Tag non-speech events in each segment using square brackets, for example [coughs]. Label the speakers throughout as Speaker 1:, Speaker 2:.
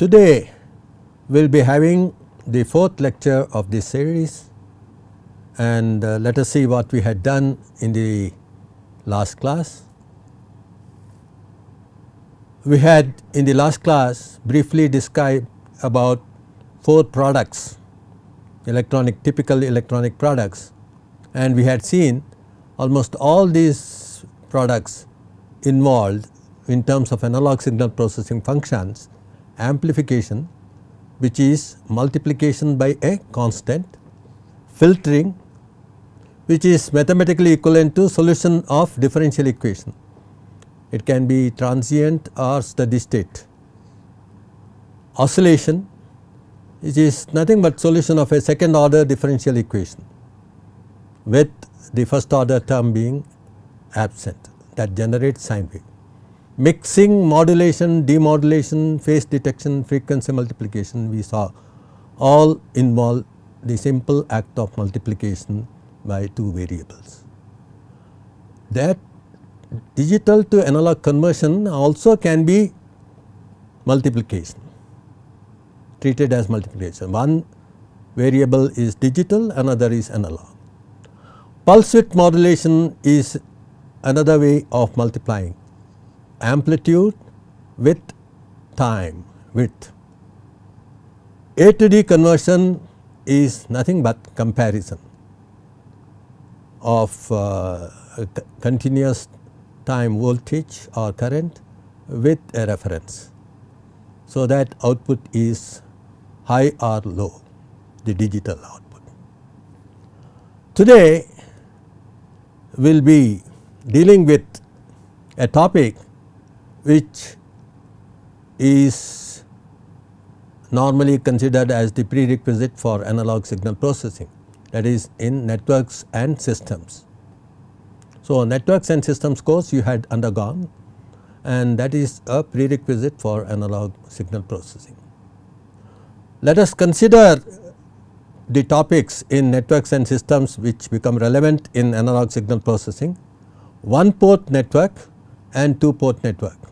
Speaker 1: Today we will be having the fourth lecture of this series and uh, let us see what we had done in the last class. We had in the last class briefly described about four products electronic typical electronic products and we had seen almost all these products involved in terms of analog signal processing functions amplification which is multiplication by a constant, filtering which is mathematically equivalent to solution of differential equation. It can be transient or steady state. Oscillation which is nothing but solution of a second order differential equation with the first order term being absent that generates sine wave mixing, modulation, demodulation, phase detection, frequency multiplication we saw all involve the simple act of multiplication by two variables. That digital to analog conversion also can be multiplication treated as multiplication. One variable is digital, another is analog. Pulse width modulation is another way of multiplying amplitude with time width. A to D conversion is nothing but comparison of uh, continuous time voltage or current with a reference. So, that output is high or low the digital output. Today we will be dealing with a topic which is normally considered as the prerequisite for analog signal processing that is in networks and systems. So, networks and systems course you had undergone and that is a prerequisite for analog signal processing. Let us consider the topics in networks and systems which become relevant in analog signal processing, one port network and two port network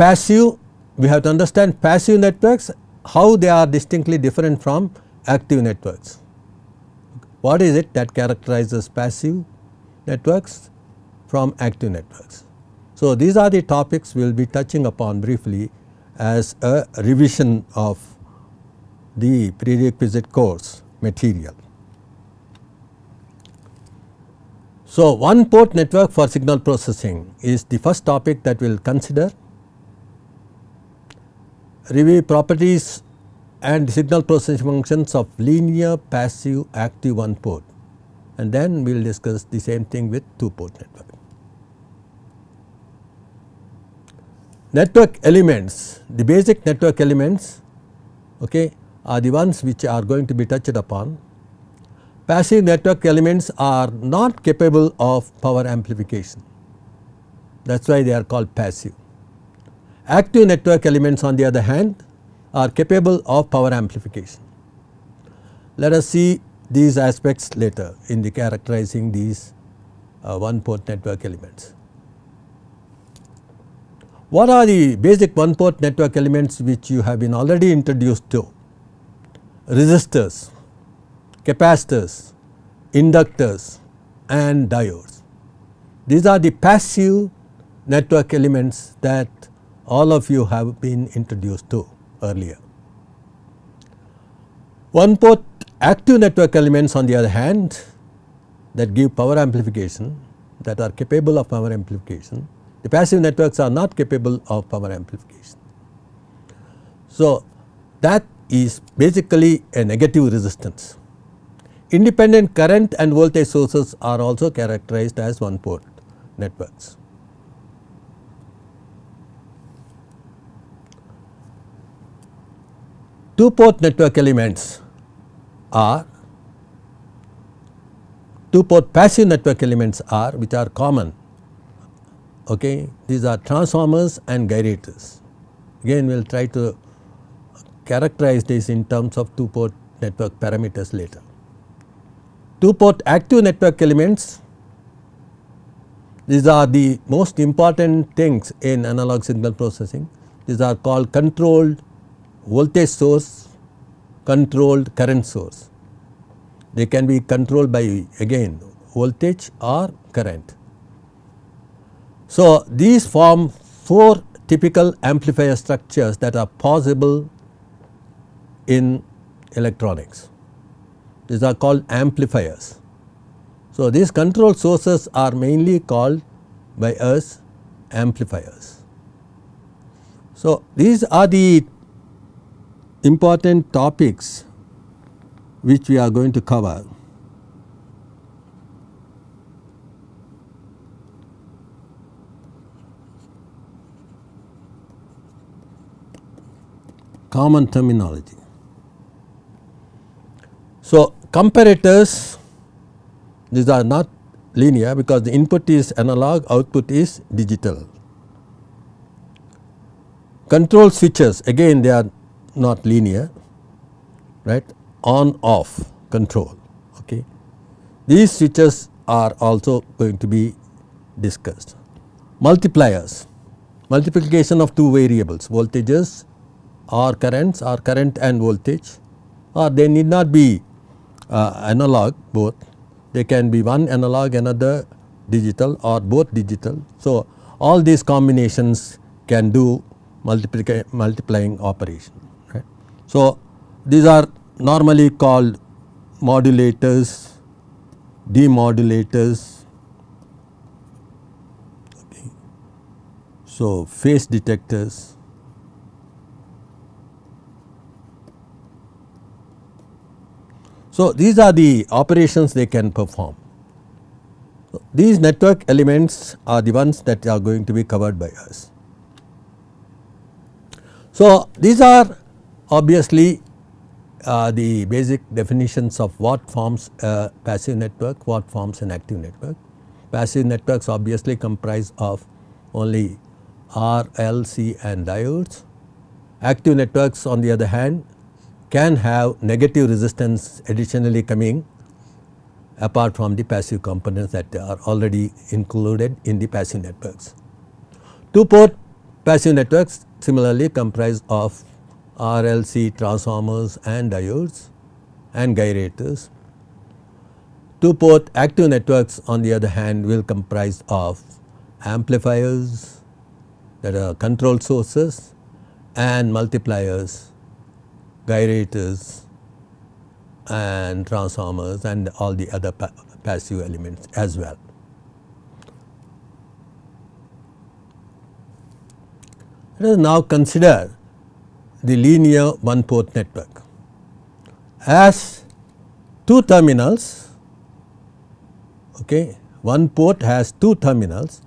Speaker 1: passive we have to understand passive networks how they are distinctly different from active networks. What is it that characterizes passive networks from active networks? So, these are the topics we will be touching upon briefly as a revision of the prerequisite course material. So, one port network for signal processing is the first topic that we will consider review properties and signal processing functions of linear passive active one port and then we will discuss the same thing with two port network. Network elements, the basic network elements okay, are the ones which are going to be touched upon. Passive network elements are not capable of power amplification that is why they are called passive Active network elements on the other hand are capable of power amplification. Let us see these aspects later in the characterizing these uh, one port network elements. What are the basic one port network elements which you have been already introduced to? Resistors, capacitors, inductors and diodes. These are the passive network elements that all of you have been introduced to earlier. One port active network elements on the other hand that give power amplification that are capable of power amplification. The passive networks are not capable of power amplification. So, that is basically a negative resistance. Independent current and voltage sources are also characterized as one port networks. two port network elements are two port passive network elements are which are common okay these are transformers and gyrators again we will try to characterize this in terms of two port network parameters later two port active network elements these are the most important things in analog signal processing these are called controlled voltage source controlled current source. They can be controlled by again voltage or current. So, these form four typical amplifier structures that are possible in electronics. These are called amplifiers. So, these control sources are mainly called by us amplifiers. So, these are the important topics which we are going to cover. Common terminology. So, comparators these are not linear because the input is analog, output is digital. Control switches again they are not linear right on off control okay. These switches are also going to be discussed. Multipliers multiplication of two variables voltages or currents or current and voltage or they need not be uh, analog both they can be one analog another digital or both digital. So, all these combinations can do multiplying operation. So, these are normally called modulators, demodulators. So, phase detectors. So, these are the operations they can perform. So, these network elements are the ones that are going to be covered by us. So, these are Obviously, uh, the basic definitions of what forms a passive network, what forms an active network. Passive networks obviously comprise of only R, L, C and diodes. Active networks on the other hand can have negative resistance additionally coming apart from the passive components that are already included in the passive networks. Two port passive networks similarly comprise of RLC transformers and diodes and gyrators. Two port active networks on the other hand will comprise of amplifiers that are control sources and multipliers, gyrators and transformers and all the other pa passive elements as well. Let us now consider the linear one port network has two terminals okay one port has two terminals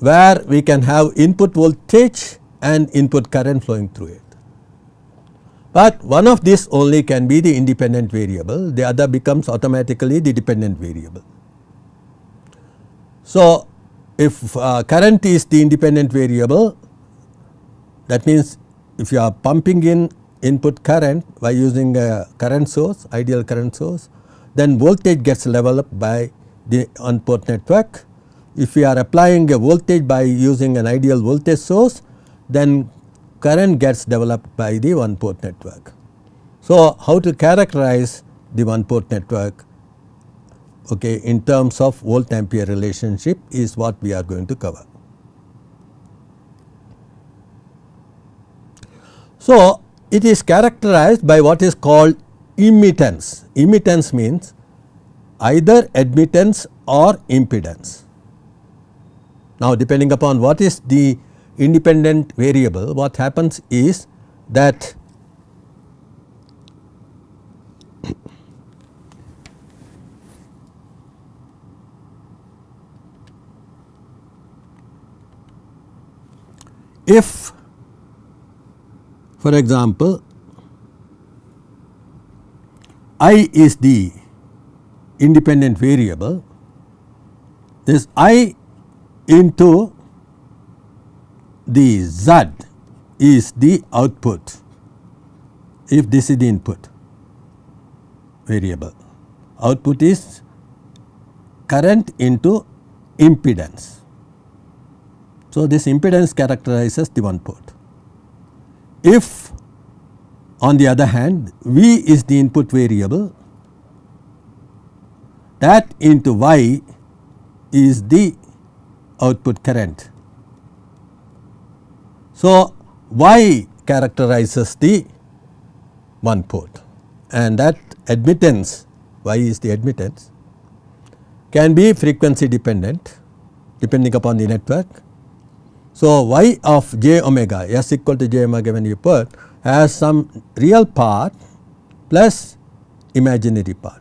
Speaker 1: where we can have input voltage and input current flowing through it. But one of these only can be the independent variable, the other becomes automatically the dependent variable. So, if uh, current is the independent variable that means if you are pumping in input current by using a current source, ideal current source, then voltage gets developed by the on port network. If we are applying a voltage by using an ideal voltage source, then current gets developed by the one port network. So, how to characterize the one port network okay, in terms of volt ampere relationship is what we are going to cover. So, it is characterized by what is called admittance. Admittance means either admittance or impedance. Now, depending upon what is the independent variable, what happens is that [coughs] if for example, i is the independent variable, this i into the z is the output if this is the input variable. Output is current into impedance. So, this impedance characterizes the one port. If on the other hand V is the input variable that into Y is the output current. So, Y characterizes the one port and that admittance Y is the admittance can be frequency dependent depending upon the network so, y of j omega s equal to j omega when you put has some real part plus imaginary part.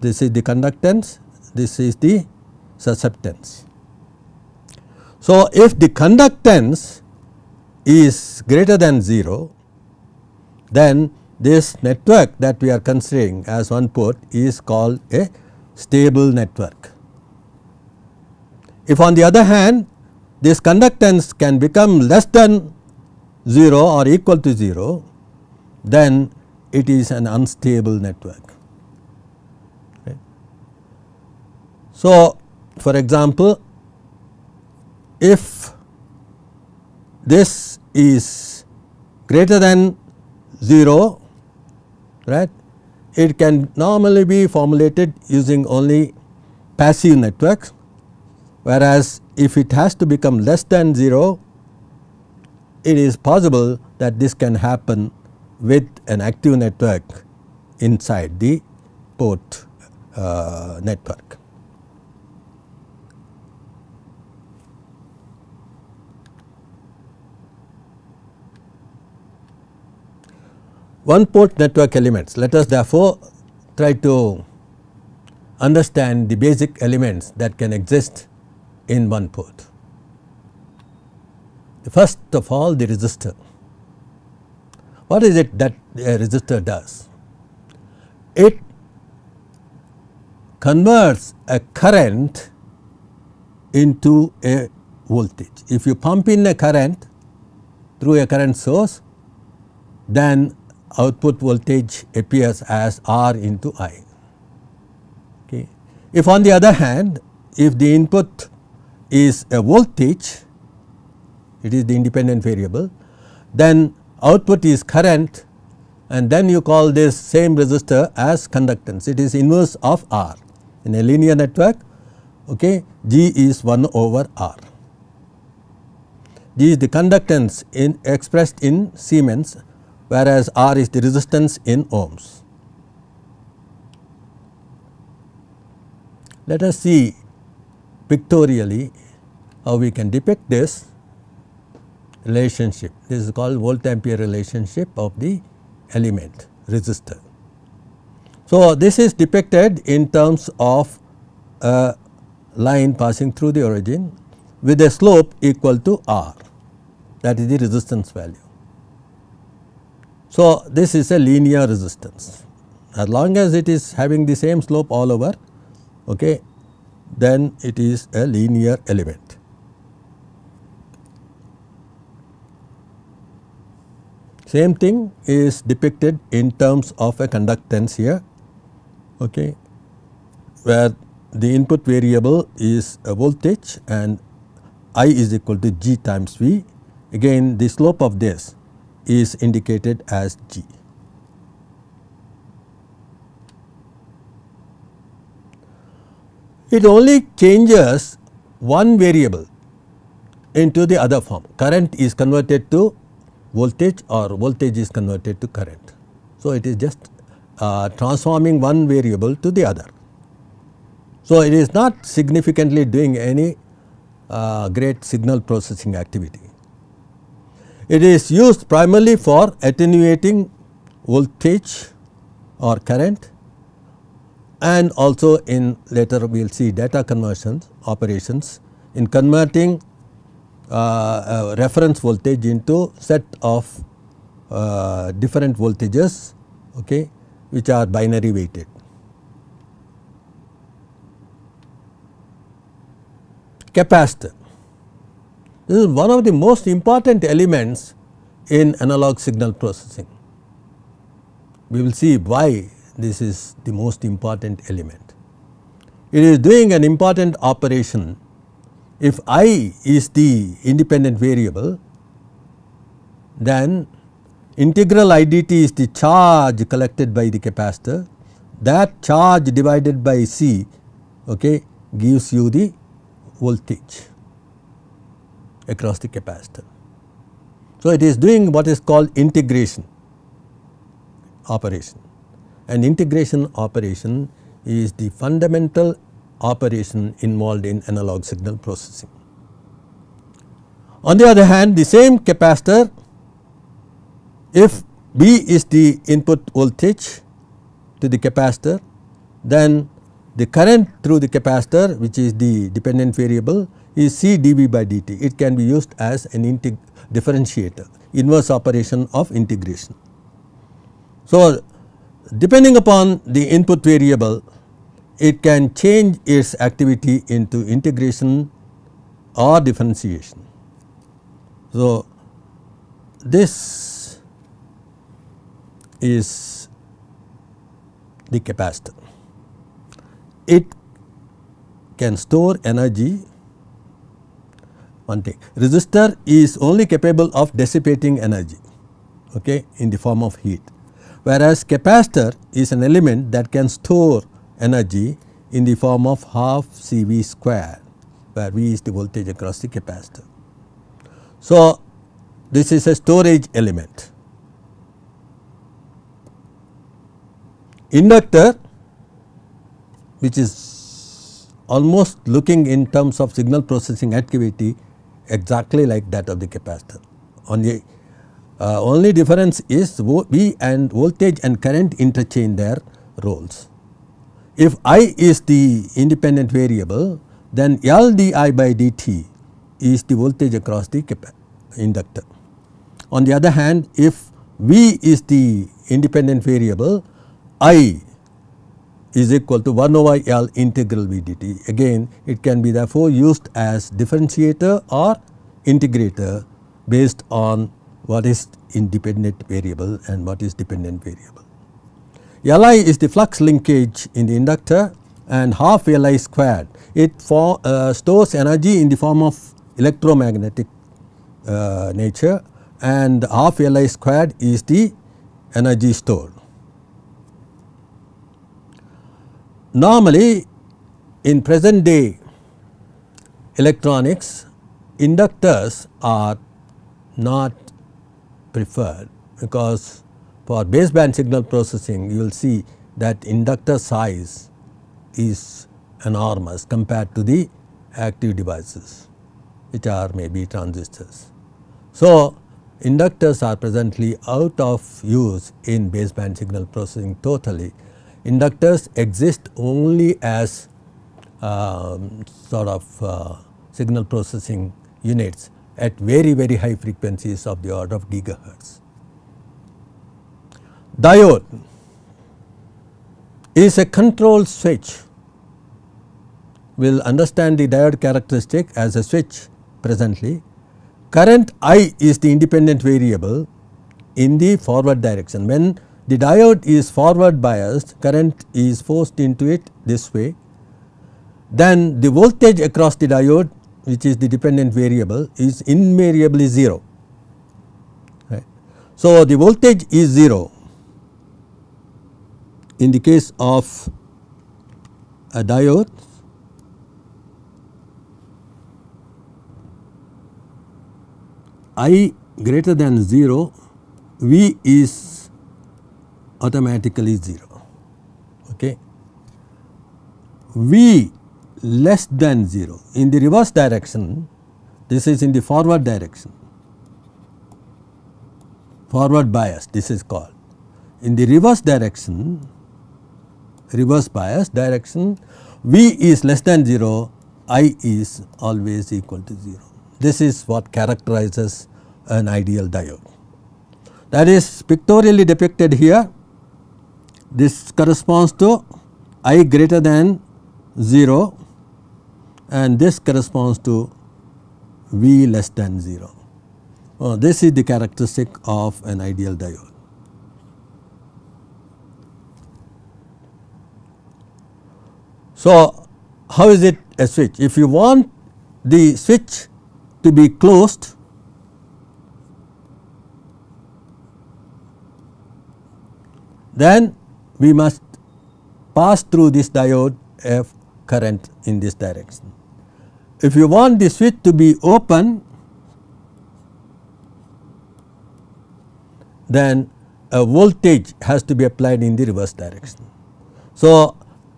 Speaker 1: This is the conductance, this is the susceptance. So, if the conductance is greater than 0, then this network that we are considering as one port is called a stable network. If on the other hand this conductance can become less than 0 or equal to 0 then it is an unstable network. So, for example, if this is greater than 0 right it can normally be formulated using only passive networks whereas if it has to become less than 0, it is possible that this can happen with an active network inside the port uh, network. One port network elements, let us therefore try to understand the basic elements that can exist in one port. First of all the resistor. What is it that a resistor does? It converts a current into a voltage. If you pump in a current through a current source, then output voltage appears as R into I. Okay. If on the other hand, if the input is a voltage it is the independent variable then output is current and then you call this same resistor as conductance it is inverse of R in a linear network okay G is 1 over R. G is the conductance in expressed in Siemens whereas R is the resistance in ohms. Let us see pictorially how we can depict this relationship. This is called volt ampere relationship of the element resistor. So, this is depicted in terms of a line passing through the origin with a slope equal to r that is the resistance value. So, this is a linear resistance as long as it is having the same slope all over okay, then it is a linear element. Same thing is depicted in terms of a conductance here okay, where the input variable is a voltage and I is equal to G times V. Again the slope of this is indicated as G. It only changes one variable into the other form. Current is converted to voltage or voltage is converted to current. So, it is just uh, transforming one variable to the other. So, it is not significantly doing any uh, great signal processing activity. It is used primarily for attenuating voltage or current and also in later we will see data conversions operations in converting uh, uh, reference voltage into set of uh, different voltages okay, which are binary weighted. Capacitor. This is one of the most important elements in analog signal processing. We will see why this is the most important element. It is doing an important operation if i is the independent variable then integral idt is the charge collected by the capacitor that charge divided by c okay gives you the voltage across the capacitor so it is doing what is called integration operation an integration operation is the fundamental operation involved in analog signal processing. On the other hand, the same capacitor if B is the input voltage to the capacitor then the current through the capacitor which is the dependent variable is C dV by dt. It can be used as an differentiator inverse operation of integration. So, Depending upon the input variable, it can change its activity into integration or differentiation. So, this is the capacitor. It can store energy one thing resistor is only capable of dissipating energy okay in the form of heat whereas capacitor is an element that can store energy in the form of half CV square where V is the voltage across the capacitor. So, this is a storage element. Inductor which is almost looking in terms of signal processing activity exactly like that of the capacitor. only. Uh, only difference is V and voltage and current interchange their roles. If I is the independent variable then L di by dt is the voltage across the inductor. On the other hand if V is the independent variable I is equal to 1 over L integral V dt. Again it can be therefore used as differentiator or integrator based on what is independent variable and what is dependent variable. Li is the flux linkage in the inductor and half Li squared it for, uh, stores energy in the form of electromagnetic uh, nature and half Li squared is the energy stored. Normally in present day electronics inductors are not preferred because for baseband signal processing you will see that inductor size is enormous compared to the active devices which are maybe transistors. So, inductors are presently out of use in baseband signal processing totally. Inductors exist only as uh, sort of uh, signal processing units at very very high frequencies of the order of gigahertz. Diode is a control switch. We will understand the diode characteristic as a switch presently. Current I is the independent variable in the forward direction. When the diode is forward biased, current is forced into it this way, then the voltage across the diode which is the dependent variable is invariably 0. Right. So, the voltage is 0 in the case of a diode i greater than 0 V is automatically 0 okay. V less than 0. In the reverse direction, this is in the forward direction, forward bias this is called. In the reverse direction, reverse bias direction V is less than 0, I is always equal to 0. This is what characterizes an ideal diode. That is pictorially depicted here. This corresponds to I greater than 0 and this corresponds to V less than 0. this is the characteristic of an ideal diode. So, how is it a switch? If you want the switch to be closed then we must pass through this diode a current in this direction if you want the switch to be open then a voltage has to be applied in the reverse direction. So,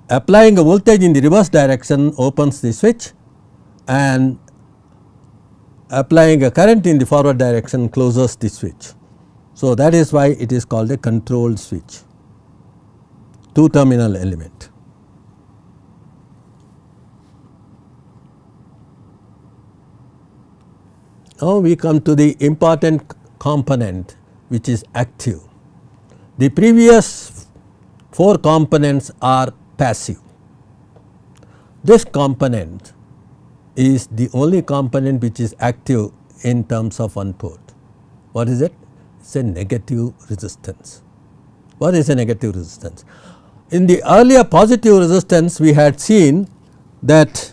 Speaker 1: applying a voltage in the reverse direction opens the switch and applying a current in the forward direction closes the switch. So, that is why it is called a controlled switch two terminal element. Now we come to the important component which is active. The previous four components are passive. This component is the only component which is active in terms of input. What is it? It is a negative resistance. What is a negative resistance? In the earlier positive resistance we had seen that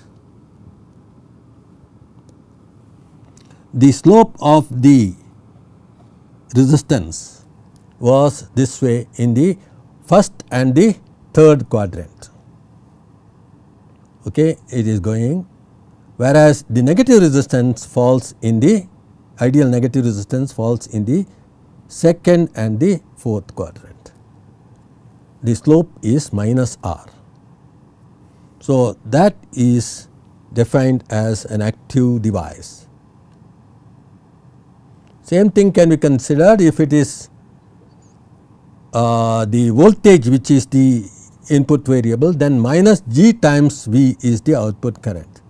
Speaker 1: the slope of the resistance was this way in the first and the third quadrant okay it is going whereas the negative resistance falls in the ideal negative resistance falls in the second and the fourth quadrant the slope is minus r so that is defined as an active device same thing can be considered if it is uh, the voltage which is the input variable then minus G times V is the output current.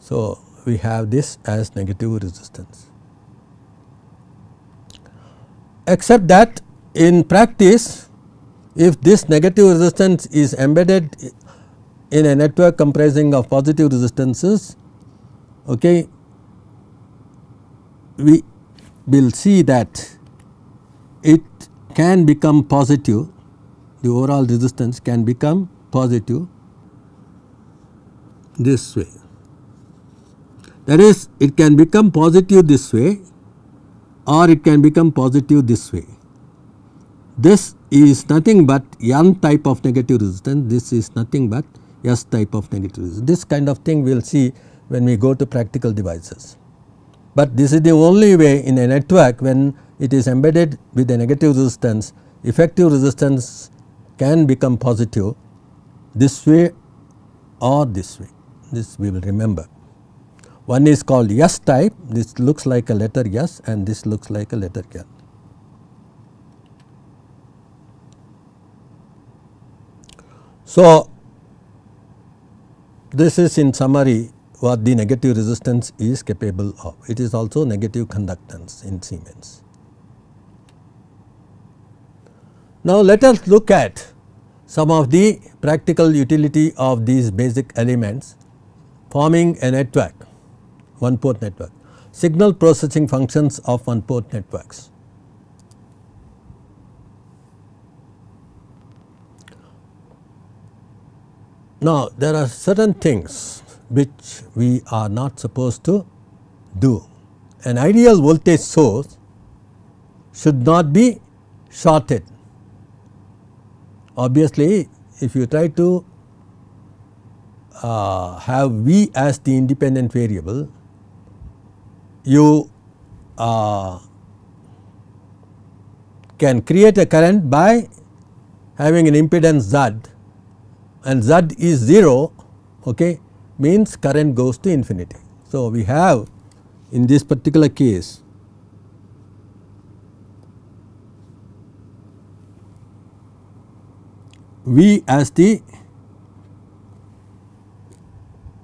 Speaker 1: So, we have this as negative resistance. Except that in practice if this negative resistance is embedded in a network comprising of positive resistances okay we we will see that it can become positive, the overall resistance can become positive this way. That is it can become positive this way or it can become positive this way. This is nothing but N type of negative resistance, this is nothing but S type of negative resistance. This kind of thing we will see when we go to practical devices. But this is the only way in a network when it is embedded with a negative resistance, effective resistance can become positive this way or this way, this we will remember. One is called S type, this looks like a letter S and this looks like a letter k. So, this is in summary what the negative resistance is capable of. It is also negative conductance in Siemens. Now, let us look at some of the practical utility of these basic elements forming a network, one port network, signal processing functions of one port networks. Now, there are certain things which we are not supposed to do. An ideal voltage source should not be shorted. Obviously, if you try to uh, have V as the independent variable, you uh, can create a current by having an impedance Z and Z is 0 okay, means current goes to infinity. So, we have in this particular case V as the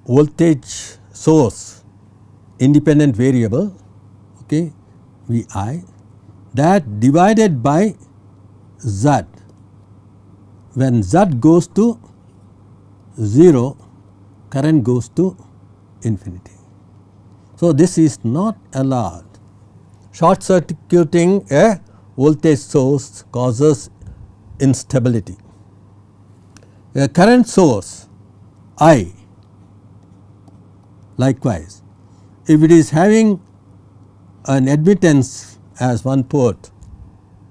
Speaker 1: voltage source independent variable okay Vi that divided by Z when Z goes to 0 current goes to infinity. So, this is not allowed. Short circuiting a voltage source causes instability. A current source I likewise if it is having an admittance as one port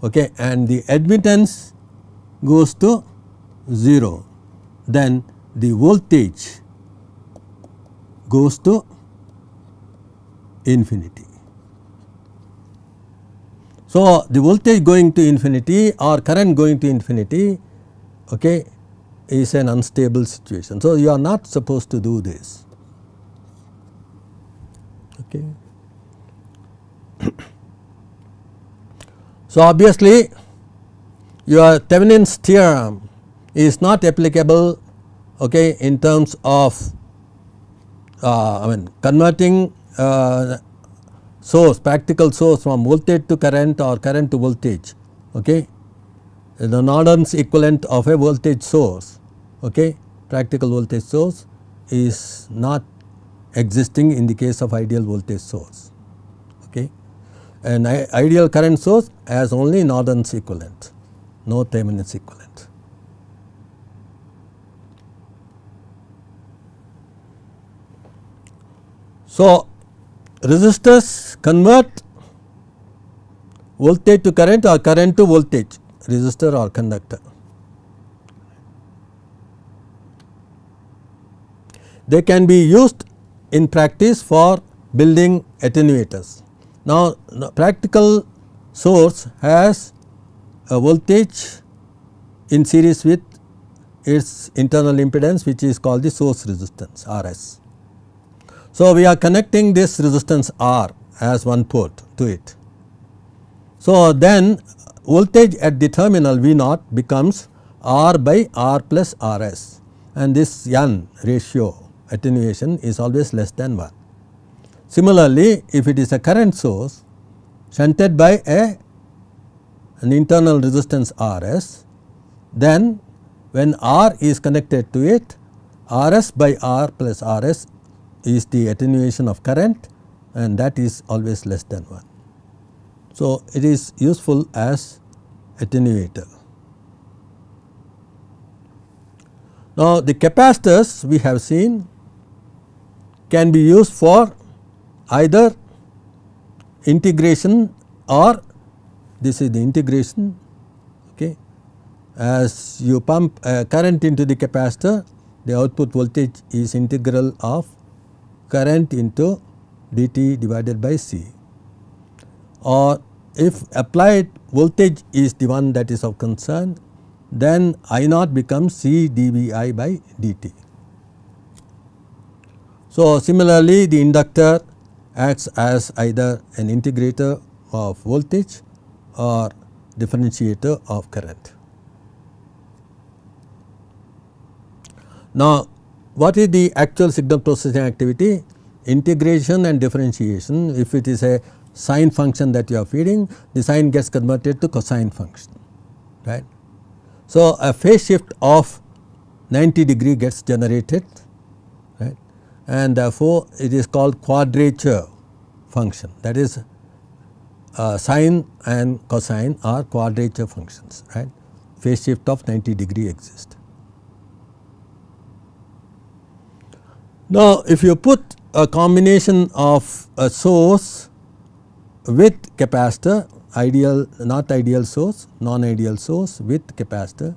Speaker 1: okay, and the admittance goes to 0 then the voltage goes to infinity. So, the voltage going to infinity or current going to infinity okay, is an unstable situation. So, you are not supposed to do this. Okay. [coughs] so, obviously your Thevenin's theorem is not applicable okay, in terms of uh, I mean converting uh, source practical source from voltage to current or current to voltage okay the Norton's equivalent of a voltage source okay practical voltage source is not existing in the case of ideal voltage source okay and ideal current source has only Norton's equivalent no Thevenin's equivalent So, resistors convert voltage to current or current to voltage resistor or conductor. They can be used in practice for building attenuators. Now, practical source has a voltage in series with its internal impedance which is called the source resistance RS. So, we are connecting this resistance R as one port to it. So, then voltage at the terminal V naught becomes R by R plus R s and this N ratio attenuation is always less than 1. Similarly, if it is a current source shunted by a an internal resistance R s, then when R is connected to it R s by R plus R s is the attenuation of current and that is always less than 1. So, it is useful as attenuator. Now, the capacitors we have seen can be used for either integration or this is the integration okay as you pump uh, current into the capacitor the output voltage is integral of current into dt divided by C or if applied voltage is the one that is of concern then I naught becomes C dVi by dt. So, similarly the inductor acts as either an integrator of voltage or differentiator of current. Now what is the actual signal processing activity? Integration and differentiation if it is a sine function that you are feeding the sine gets converted to cosine function right. So, a phase shift of 90 degree gets generated right and therefore, it is called quadrature function that is uh, sine and cosine are quadrature functions right phase shift of 90 degree exists. Now, if you put a combination of a source with capacitor ideal not ideal source non ideal source with capacitor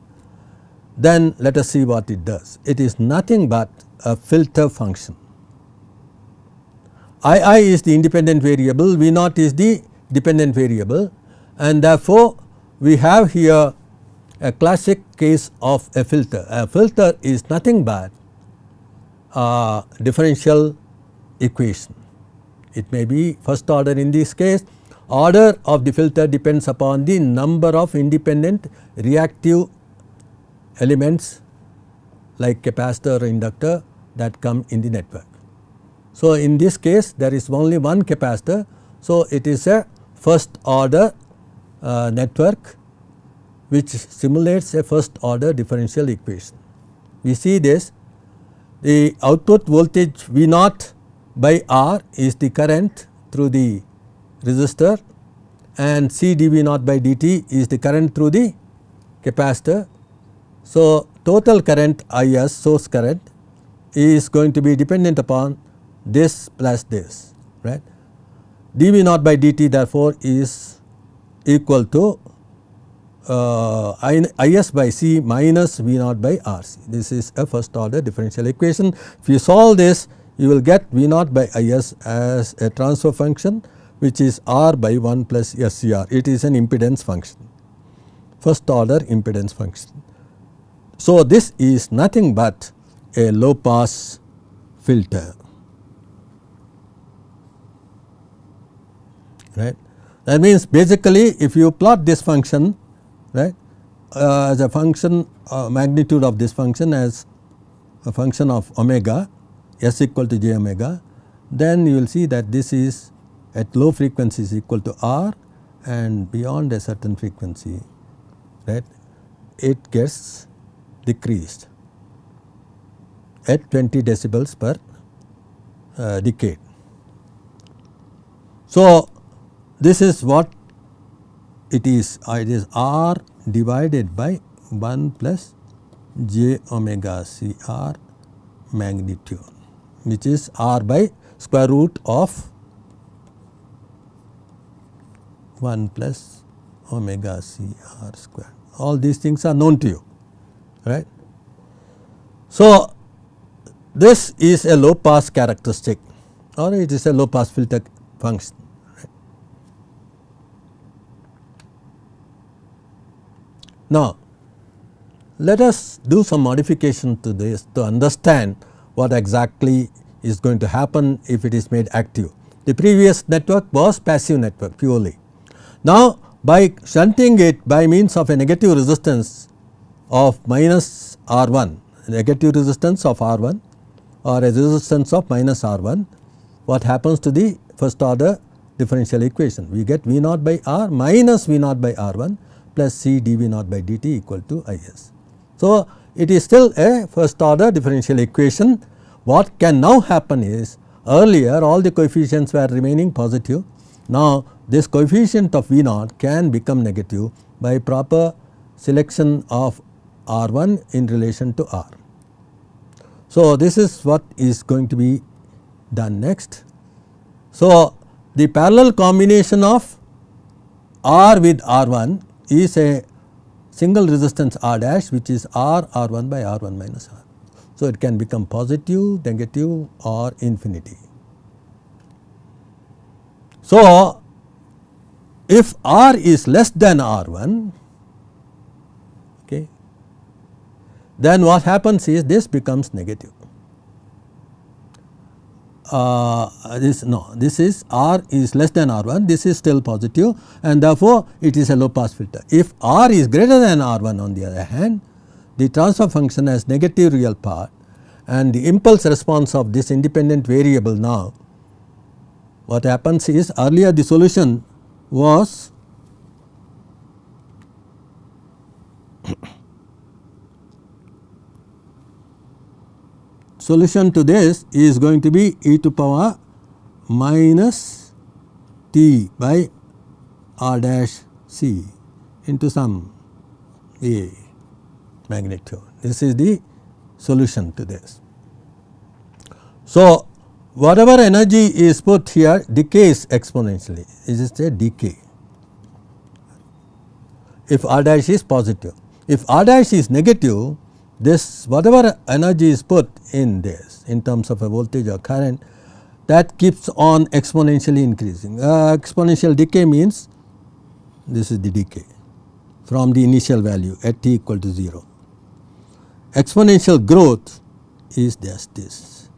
Speaker 1: then let us see what it does. It is nothing but a filter function. I i is the independent variable, v naught is the dependent variable and therefore we have here a classic case of a filter. A filter is nothing but uh, differential equation. It may be first order in this case order of the filter depends upon the number of independent reactive elements like capacitor or inductor that come in the network. So, in this case there is only one capacitor. So, it is a first order uh, network which simulates a first order differential equation. We see this the output voltage V naught by R is the current through the resistor and C dV naught by dt is the current through the capacitor. So, total current IS source current is going to be dependent upon this plus this right. dV naught by dt therefore is equal to uh, Is by C minus V naught by RC. This is a first order differential equation. If you solve this, you will get V naught by Is as a transfer function which is R by 1 plus SCR. It is an impedance function, first order impedance function. So, this is nothing but a low pass filter. Right. That means basically if you plot this function right uh, as a function uh, magnitude of this function as a function of omega s equal to j omega then you will see that this is at low frequencies equal to r and beyond a certain frequency right it gets decreased at 20 decibels per uh, decade. So, this is what it is uh, it is r divided by 1 plus j omega c r magnitude which is r by square root of 1 plus omega c r square all these things are known to you right. So, this is a low pass characteristic or it is a low pass filter function. Now let us do some modification to this to understand what exactly is going to happen if it is made active. The previous network was passive network purely. Now by shunting it by means of a negative resistance of minus R1, negative resistance of R1 or a resistance of minus R1, what happens to the first order differential equation? We get v naught by R minus v naught by R1 plus C dV naught by dt equal to Is. So, it is still a first order differential equation. What can now happen is earlier all the coefficients were remaining positive. Now, this coefficient of V naught can become negative by proper selection of R1 in relation to R. So, this is what is going to be done next. So, the parallel combination of R with R1 is a single resistance R dash which is R R1 by R1 minus R. So, it can become positive, negative or infinity. So, if R is less than R1 okay, then what happens is this becomes negative this no this is R is less than R1 this is still positive and therefore it is a low pass filter. If R is greater than R1 on the other hand the transfer function has negative real part and the impulse response of this independent variable now what happens is earlier the solution was solution to this is going to be e to power minus t by r dash c into some a magnitude. This is the solution to this. So, whatever energy is put here decays exponentially, it is a decay if r dash is positive. If r dash is negative, this whatever energy is put in this in terms of a voltage or current that keeps on exponentially increasing. Uh, exponential decay means this is the decay from the initial value at t equal to 0. Exponential growth is just this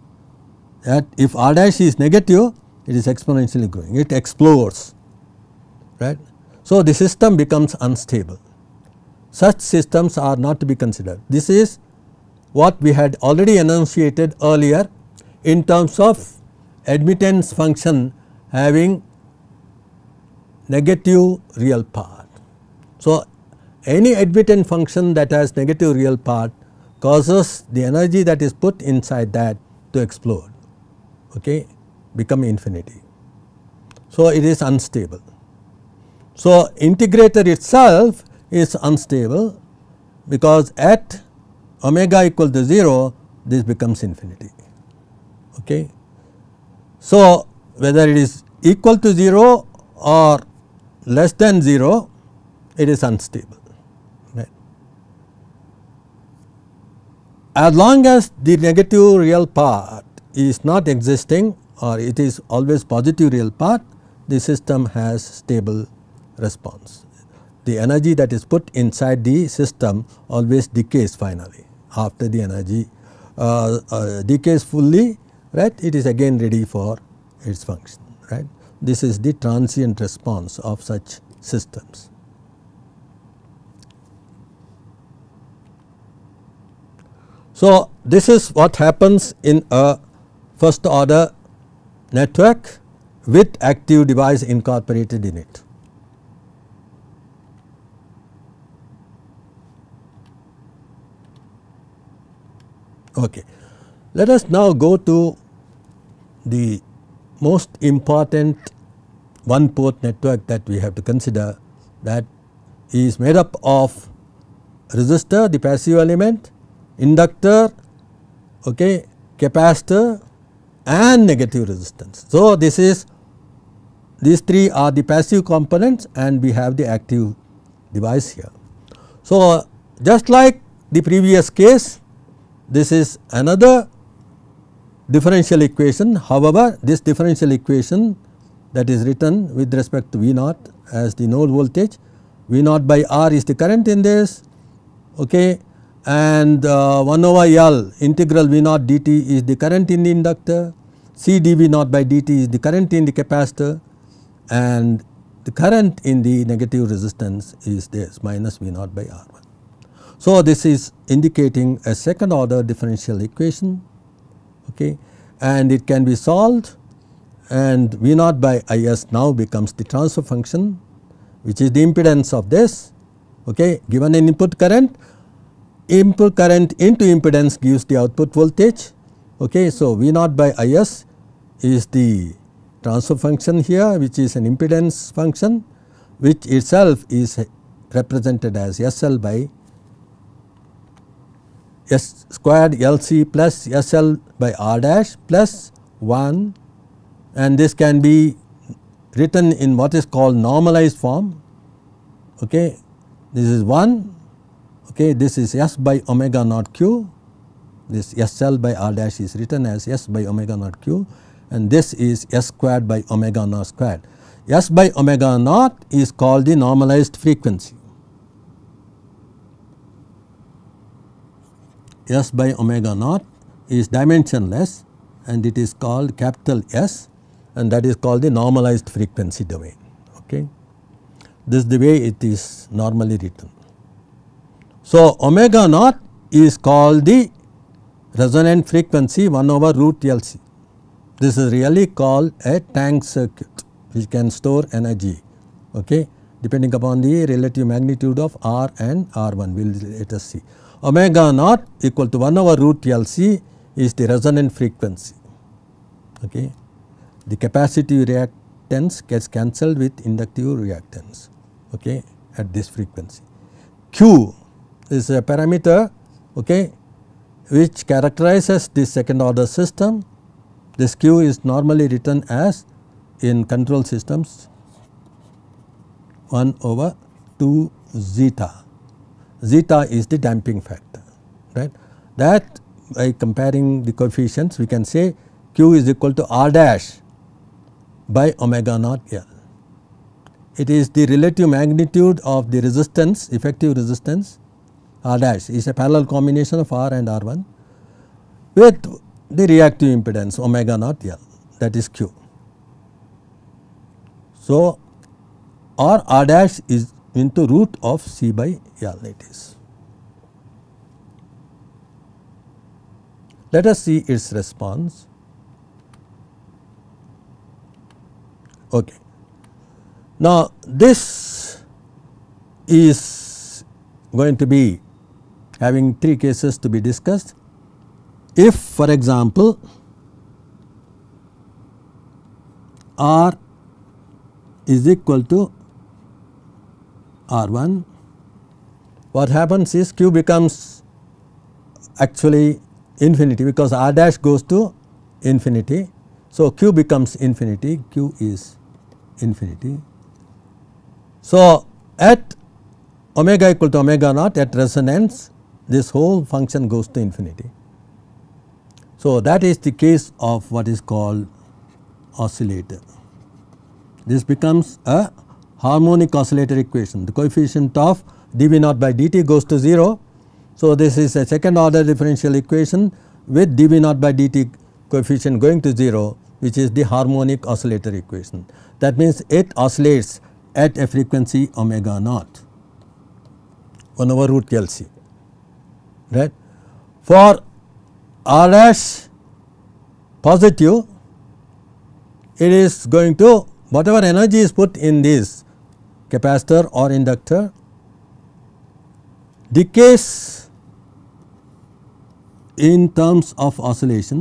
Speaker 1: that if r dash is negative it is exponentially growing it explodes right. So, the system becomes unstable such systems are not to be considered. This is what we had already enunciated earlier in terms of admittance function having negative real part. So, any admittance function that has negative real part causes the energy that is put inside that to explode okay become infinity. So, it is unstable. So, integrator itself is unstable because at omega equal to 0 this becomes infinity. Okay. So, whether it is equal to 0 or less than 0 it is unstable As long as the negative real part is not existing or it is always positive real part the system has stable response the energy that is put inside the system always decays finally after the energy uh, uh, decays fully right it is again ready for its function right. This is the transient response of such systems. So, this is what happens in a first order network with active device incorporated in it. Okay. Let us now go to the most important one port network that we have to consider that is made up of resistor the passive element, inductor, okay, capacitor and negative resistance. So, this is these three are the passive components and we have the active device here. So, just like the previous case this is another differential equation. However, this differential equation that is written with respect to V naught as the node voltage, V naught by R is the current in this okay and uh, 1 over L integral V naught dt is the current in the inductor, C dV naught by dt is the current in the capacitor and the current in the negative resistance is this minus V naught by R. So, this is indicating a second order differential equation okay, and it can be solved and V naught by Is now becomes the transfer function which is the impedance of this okay, given an input current input current into impedance gives the output voltage. Okay. So, V naught by Is is the transfer function here which is an impedance function which itself is represented as SL by S squared LC plus SL by R dash plus 1 and this can be written in what is called normalized form okay this is 1 okay this is S by omega naught Q this SL by R dash is written as S by omega naught Q and this is S squared by omega naught squared. S by omega naught is called the normalized frequency S by omega naught is dimensionless and it is called capital S and that is called the normalized frequency domain. Okay. This is the way it is normally written. So, omega naught is called the resonant frequency 1 over root LC. This is really called a tank circuit which can store energy okay, depending upon the relative magnitude of R and R1 we will let us see omega naught equal to 1 over root LC is the resonant frequency. Okay. The capacitive reactance gets cancelled with inductive reactance okay, at this frequency. Q is a parameter okay, which characterizes the second order system. This Q is normally written as in control systems 1 over 2 zeta zeta is the damping factor right that by comparing the coefficients we can say q is equal to r dash by omega naught L. It is the relative magnitude of the resistance effective resistance R dash is a parallel combination of R and R1 with the reactive impedance omega naught L that is Q. So, R R dash is into root of C by L it is. Let us see its response. Okay. Now this is going to be having three cases to be discussed. If for example R is equal to R1, what happens is q becomes actually infinity because r dash goes to infinity. So, q becomes infinity, q is infinity. So, at omega equal to omega naught at resonance this whole function goes to infinity. So, that is the case of what is called oscillator. This becomes a harmonic oscillator equation. The coefficient of dV naught by dt goes to 0. So, this is a second order differential equation with dV naught by dt coefficient going to 0 which is the harmonic oscillator equation. That means it oscillates at a frequency omega naught 1 over root LC right. For R dash positive it is going to whatever energy is put in this capacitor or inductor. Decays in terms of oscillation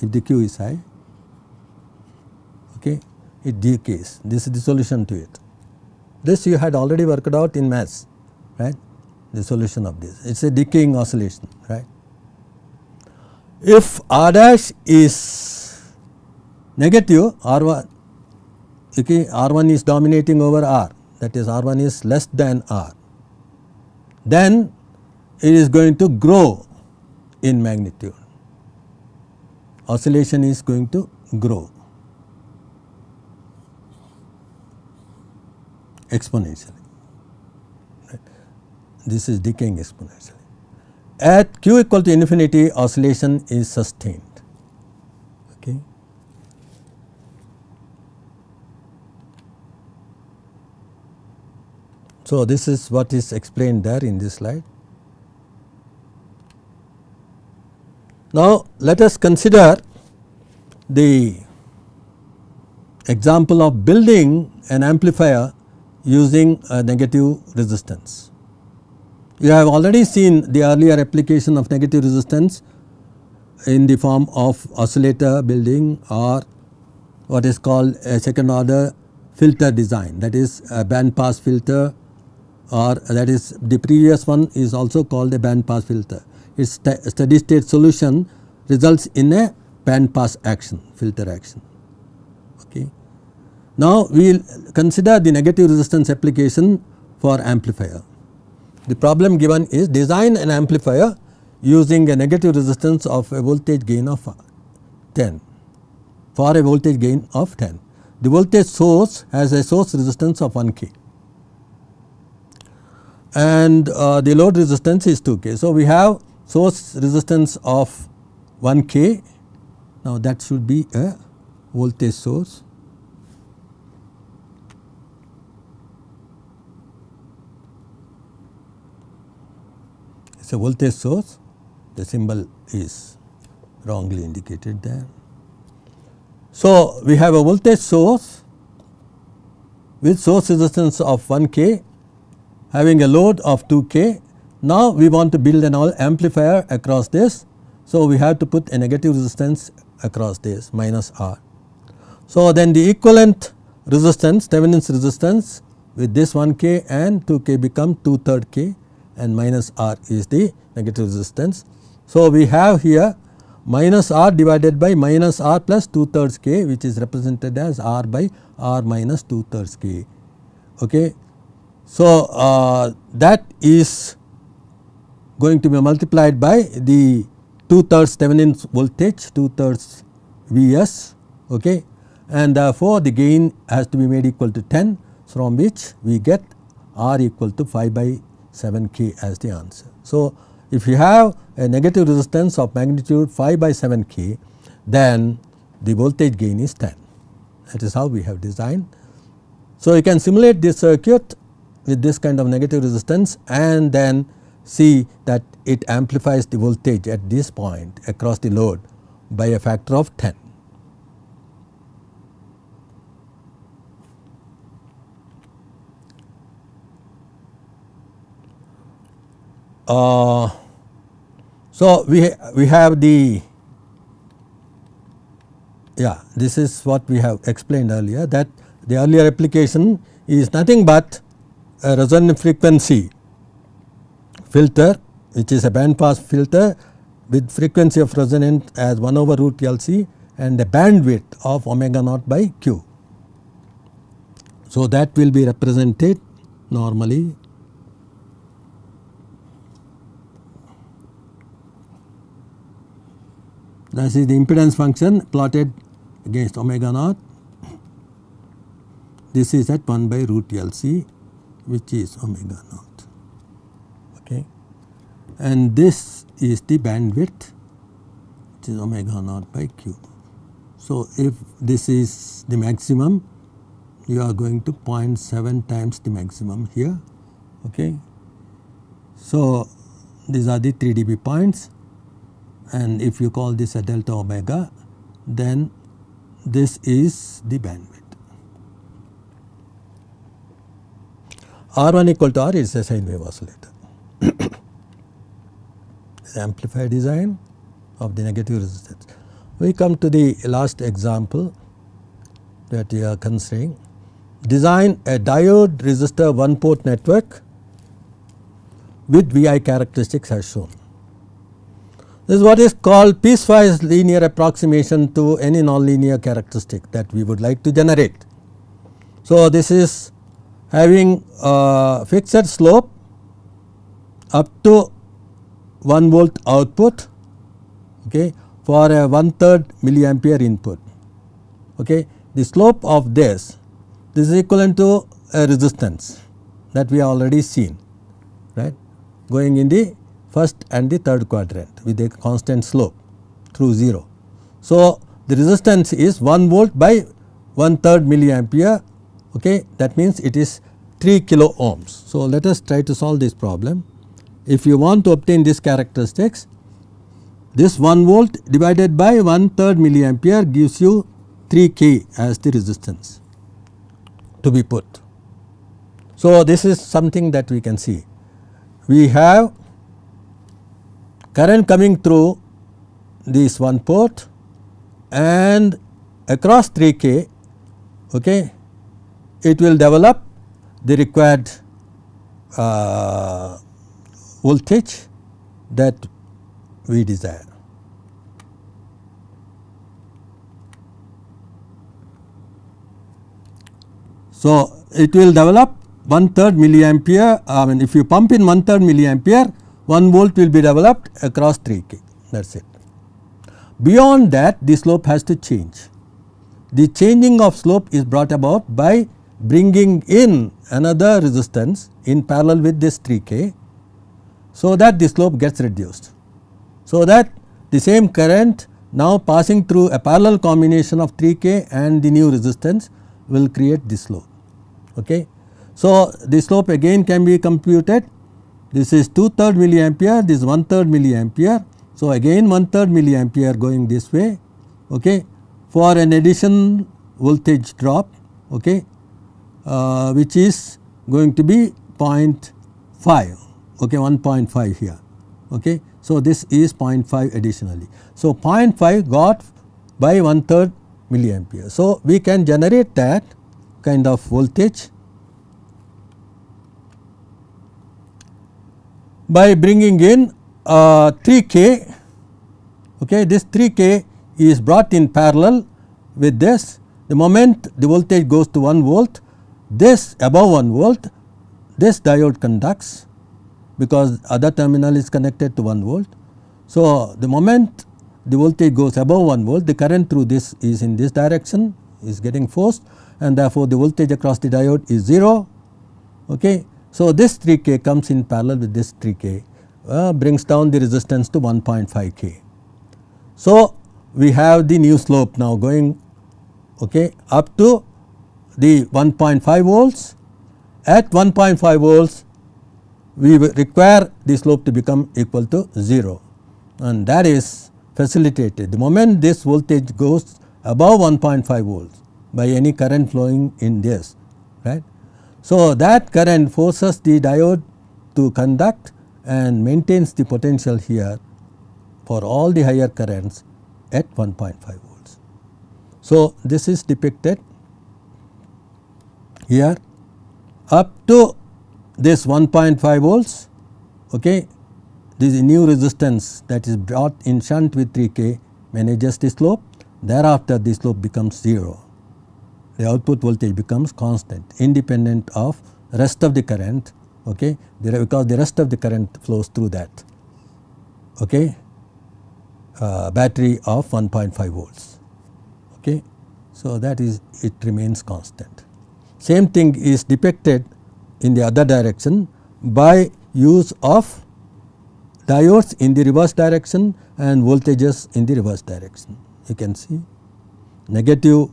Speaker 1: if the Q is high okay it decays this is the solution to it. This you had already worked out in maths right the solution of this it is a decaying oscillation right. If R dash is negative R1 okay R1 is dominating over R that is R1 is less than R, then it is going to grow in magnitude. Oscillation is going to grow exponentially. Right. This is decaying exponentially. At q equal to infinity, oscillation is sustained. So, this is what is explained there in this slide. Now, let us consider the example of building an amplifier using a negative resistance. You have already seen the earlier application of negative resistance in the form of oscillator building or what is called a second order filter design that is a band pass filter or that is the previous one is also called a band pass filter. Its st steady state solution results in a band pass action filter action. Okay. Now, we will consider the negative resistance application for amplifier. The problem given is design an amplifier using a negative resistance of a voltage gain of 10 for a voltage gain of 10. The voltage source has a source resistance of 1 k and uh, the load resistance is 2k. So, we have source resistance of 1k now that should be a voltage source. It is a voltage source the symbol is wrongly indicated there. So, we have a voltage source with source resistance of 1 k having a load of 2k. Now we want to build an all amplifier across this. So we have to put a negative resistance across this minus R. So then the equivalent resistance Thevenin's resistance with this 1k and 2k become 2 third k and minus R is the negative resistance. So we have here minus R divided by minus R plus 2 thirds k which is represented as R by R minus 2 thirds k. Okay. So, uh, that is going to be multiplied by the 2 thirds Thevenin voltage 2 thirds Vs okay and therefore uh, the gain has to be made equal to 10 from which we get R equal to 5 by 7 K as the answer. So, if you have a negative resistance of magnitude 5 by 7 K then the voltage gain is 10 that is how we have designed. So, you can simulate this circuit with this kind of negative resistance and then see that it amplifies the voltage at this point across the load by a factor of 10. Uh, so we we have the yeah this is what we have explained earlier that the earlier application is nothing but a resonant frequency filter which is a band pass filter with frequency of resonance as 1 over root LC and a bandwidth of omega naught by q. So, that will be represented normally this is the impedance function plotted against omega naught this is at 1 by root LC which is omega naught. Okay. And this is the bandwidth which is omega naught by q. So, if this is the maximum you are going to 0.7 times the maximum here. Okay. So, these are the 3 dB points and if you call this a delta omega then this is the bandwidth. R1 equal to R is a sine wave oscillator. [coughs] the amplified design of the negative resistance. We come to the last example that we are considering. Design a diode resistor one port network with VI characteristics as shown. This is what is called piecewise linear approximation to any nonlinear characteristic that we would like to generate. So, this is having a fixed slope up to 1 volt output okay, for a one third milliampere input. Okay. The slope of this, this is equivalent to a resistance that we have already seen right going in the first and the third quadrant with a constant slope through 0. So, the resistance is 1 volt by 1 third milliampere okay that means it is 3 kilo ohms. So, let us try to solve this problem. If you want to obtain these characteristics this 1 volt divided by 1 third milliampere gives you 3 K as the resistance to be put. So, this is something that we can see. We have current coming through this one port and across 3 K okay, it will develop the required uh, voltage that we desire. So, it will develop one third milliampere I mean if you pump in one third milliampere 1 volt will be developed across 3 k that is it. Beyond that the slope has to change. The changing of slope is brought about by bringing in another resistance in parallel with this 3k so that the slope gets reduced. So that the same current now passing through a parallel combination of 3k and the new resistance will create the slope. Okay. So the slope again can be computed this is 2 third milliampere this 1 third milliampere. So again 1 third milliampere going this way okay for an addition voltage drop okay uh, which is going to be 0.5 okay 1.5 here okay. So this is 0.5 additionally. So 0.5 got by one third milliampere. So we can generate that kind of voltage by bringing in uh, 3k okay this 3k is brought in parallel with this the moment the voltage goes to 1 volt this above 1 volt this diode conducts because other terminal is connected to 1 volt. So, the moment the voltage goes above 1 volt the current through this is in this direction is getting forced and therefore, the voltage across the diode is 0. Okay. So, this 3 k comes in parallel with this 3 k uh, brings down the resistance to 1.5 k. So, we have the new slope now going okay, up to the 1.5 volts. At 1.5 volts we require the slope to become equal to 0 and that is facilitated. The moment this voltage goes above 1.5 volts by any current flowing in this right. So, that current forces the diode to conduct and maintains the potential here for all the higher currents at 1.5 volts. So, this is depicted here up to this 1.5 volts okay this new resistance that is brought in shunt with 3k manages the slope thereafter the slope becomes 0 the output voltage becomes constant independent of rest of the current okay because the rest of the current flows through that okay uh, battery of 1.5 volts okay so that is it remains constant same thing is depicted in the other direction by use of diodes in the reverse direction and voltages in the reverse direction. You can see negative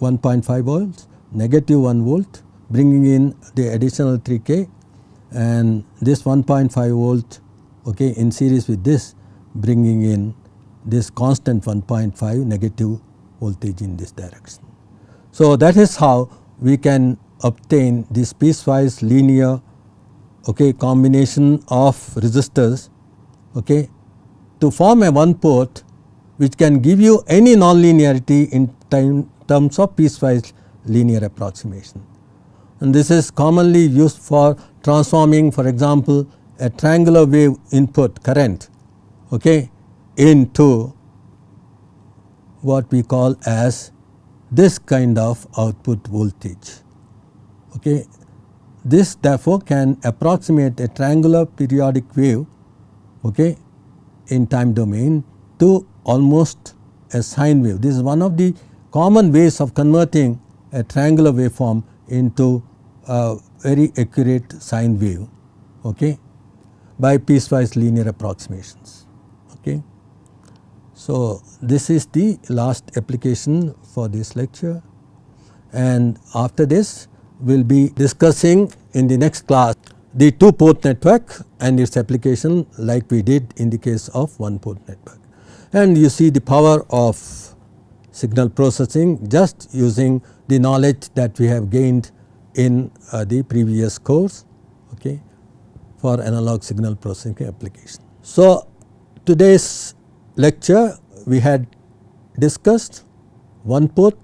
Speaker 1: 1.5 volts, negative 1 volt bringing in the additional 3 k and this 1.5 volt okay, in series with this bringing in this constant 1.5 negative voltage in this direction. So, that is how we can obtain this piecewise linear okay, combination of resistors okay, to form a one port which can give you any nonlinearity in time, terms of piecewise linear approximation. And this is commonly used for transforming for example a triangular wave input current okay, into what we call as this kind of output voltage. Okay. This therefore can approximate a triangular periodic wave okay, in time domain to almost a sine wave. This is one of the common ways of converting a triangular waveform into a very accurate sine wave okay, by piecewise linear approximations. Okay. So, this is the last application for this lecture and after this we will be discussing in the next class the two port network and its application like we did in the case of one port network. And you see the power of signal processing just using the knowledge that we have gained in uh, the previous course okay, for analog signal processing application. So, today's lecture we had discussed one port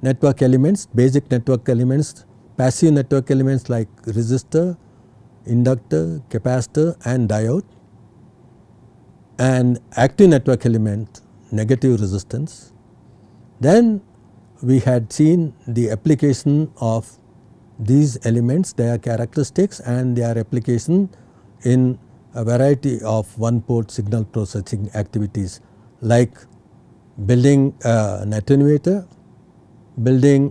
Speaker 1: network elements, basic network elements, passive network elements like resistor, inductor, capacitor and diode and active network element negative resistance. Then we had seen the application of these elements, their characteristics and their application in a variety of one port signal processing activities like building uh, an attenuator, building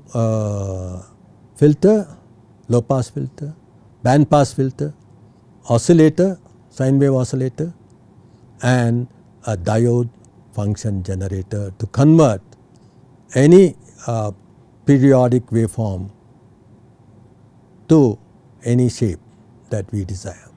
Speaker 1: filter, low pass filter, band pass filter, oscillator, sine wave oscillator and a diode function generator to convert any uh, periodic waveform to any shape that we desire.